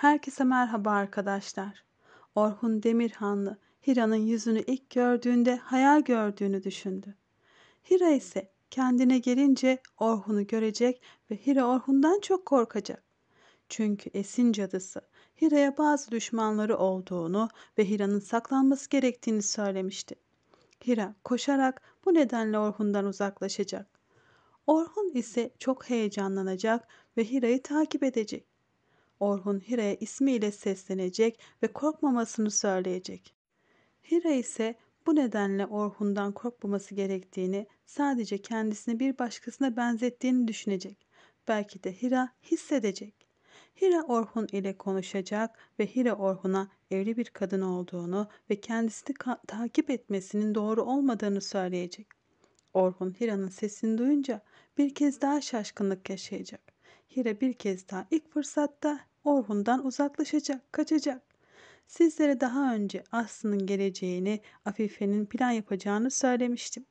Herkese merhaba arkadaşlar. Orhun Demirhanlı Hira'nın yüzünü ilk gördüğünde hayal gördüğünü düşündü. Hira ise kendine gelince Orhun'u görecek ve Hira Orhun'dan çok korkacak. Çünkü Esin cadısı Hira'ya bazı düşmanları olduğunu ve Hira'nın saklanması gerektiğini söylemişti. Hira koşarak bu nedenle Orhun'dan uzaklaşacak. Orhun ise çok heyecanlanacak ve Hira'yı takip edecek. Orhun Hira'ya ismiyle seslenecek ve korkmamasını söyleyecek. Hira ise bu nedenle Orhun'dan korkmaması gerektiğini, sadece kendisini bir başkasına benzettiğini düşünecek. Belki de Hira hissedecek. Hira Orhun ile konuşacak ve Hira Orhun'a evli bir kadın olduğunu ve kendisini takip etmesinin doğru olmadığını söyleyecek. Orhun Hira'nın sesini duyunca bir kez daha şaşkınlık yaşayacak. Hira bir kez daha ilk fırsatta Orhun'dan uzaklaşacak, kaçacak. Sizlere daha önce Aslı'nın geleceğini, Afife'nin plan yapacağını söylemiştim.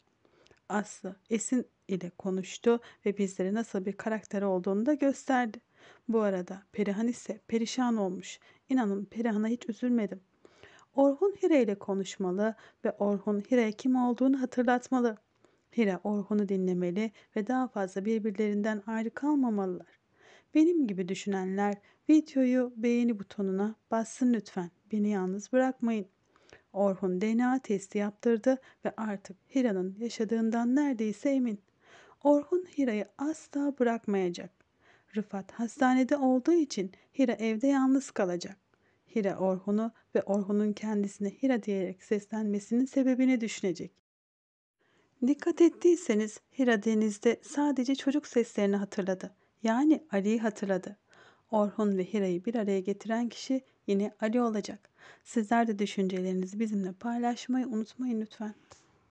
Aslı Esin ile konuştu ve bizlere nasıl bir karakter olduğunu da gösterdi. Bu arada Perihan ise perişan olmuş. İnanın Perihan'a hiç üzülmedim. Orhun Hire ile konuşmalı ve Orhun Hire kim olduğunu hatırlatmalı. Hira Orhun'u dinlemeli ve daha fazla birbirlerinden ayrı kalmamalılar. Benim gibi düşünenler videoyu beğeni butonuna bassın lütfen. Beni yalnız bırakmayın. Orhun DNA testi yaptırdı ve artık Hira'nın yaşadığından neredeyse emin. Orhun Hira'yı asla bırakmayacak. Rıfat hastanede olduğu için Hira evde yalnız kalacak. Hira Orhun'u ve Orhun'un kendisine Hira diyerek seslenmesinin sebebini düşünecek. Dikkat ettiyseniz Hira denizde sadece çocuk seslerini hatırladı. Yani Ali'yi hatırladı. Orhun ve Hira'yı bir araya getiren kişi yine Ali olacak. Sizler de düşüncelerinizi bizimle paylaşmayı unutmayın lütfen.